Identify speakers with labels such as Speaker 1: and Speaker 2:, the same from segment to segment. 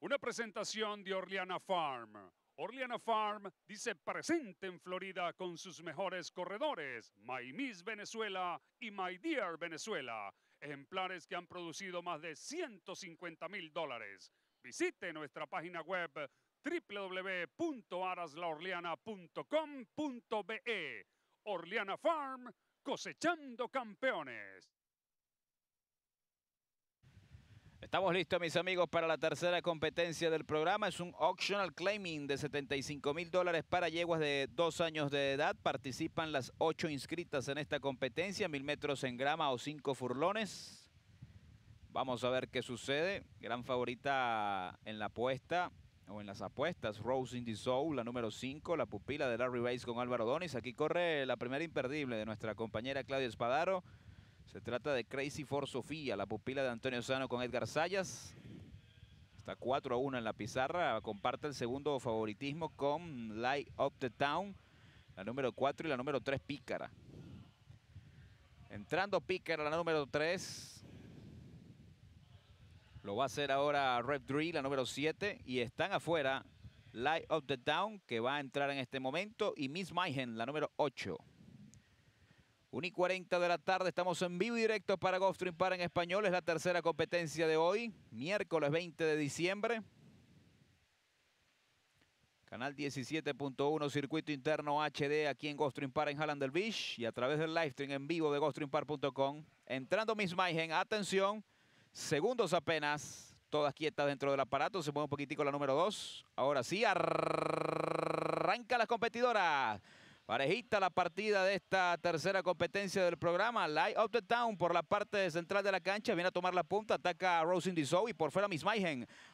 Speaker 1: Una presentación de Orleana Farm. Orleana Farm dice presente en Florida con sus mejores corredores, My Miss Venezuela y My Dear Venezuela, ejemplares que han producido más de 150 mil dólares. Visite nuestra página web www.araslaorleana.com.be. Orleana Farm, cosechando campeones.
Speaker 2: Estamos listos, mis amigos, para la tercera competencia del programa. Es un Auctional Claiming de 75 mil dólares para yeguas de dos años de edad. Participan las ocho inscritas en esta competencia, mil metros en grama o cinco furlones. Vamos a ver qué sucede. Gran favorita en la apuesta o en las apuestas. Rose in the Soul, la número 5, la pupila de Larry Bates con Álvaro Donis. Aquí corre la primera imperdible de nuestra compañera Claudia Espadaro. Se trata de Crazy for Sofía, la pupila de Antonio Sano con Edgar Sayas. Está 4 a 1 en la pizarra. Comparte el segundo favoritismo con Light of the Town, la número 4 y la número 3 Pícara. Entrando Pícara, la número 3. Lo va a hacer ahora Rep Dre, la número 7. Y están afuera Light of the Town, que va a entrar en este momento, y Miss Mayhem, la número 8. 1 y 40 de la tarde, estamos en vivo y directo para Gulfstream para en español. Es la tercera competencia de hoy, miércoles 20 de diciembre. Canal 17.1, circuito interno HD aquí en Gulfstream para en Hallandel Beach y a través del live stream en vivo de puntocom Entrando Miss Maigen, atención, segundos apenas, todas quietas dentro del aparato. Se mueve un poquitico la número 2. Ahora sí, arranca las competidoras. Parejita la partida de esta tercera competencia del programa. Light of the Town por la parte central de la cancha. Viene a tomar la punta. Ataca a the Dizou y por fuera Miss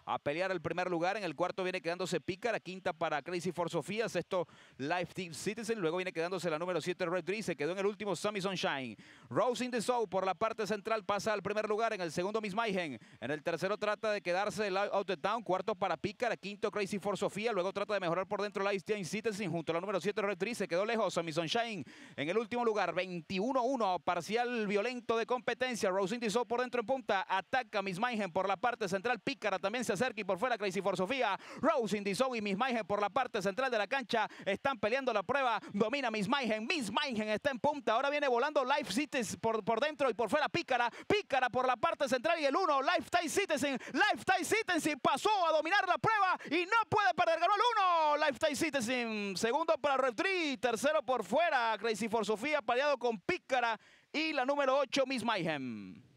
Speaker 2: a pelear el primer lugar. En el cuarto viene quedándose Pícara. Quinta para Crazy for Sofía. Sexto Live Team Citizen. Luego viene quedándose la número 7 Red Se quedó en el último Sammy Sunshine. Rose the Sow por la parte central pasa al primer lugar. En el segundo Miss En el tercero trata de quedarse Light of the Town. Cuarto para Pícara. Quinto Crazy for Sofía. Luego trata de mejorar por dentro Live Team Citizen junto a la número 7 Red Se quedó lejos lejos. Miss Sunshine en el último lugar, 21-1, parcial violento de competencia. rose por dentro en punta, ataca Miss Mayhem por la parte central. Pícara también se acerca y por fuera Crazy for Sofía. rose y Miss por la parte central de la cancha están peleando la prueba. Domina Miss Mayhem, Miss está en punta. Ahora viene volando Life Citizen por, por dentro y por fuera Pícara. Pícara por la parte central y el 1, Lifetime Citizen. Lifetime Citizen pasó a dominar la prueba y no puede perder. Ganó el 1. Lifetime Citizen. Segundo para Tree, Tercero por fuera. Crazy for Sofía, paliado con Pícara. Y la número 8, Miss Mayhem.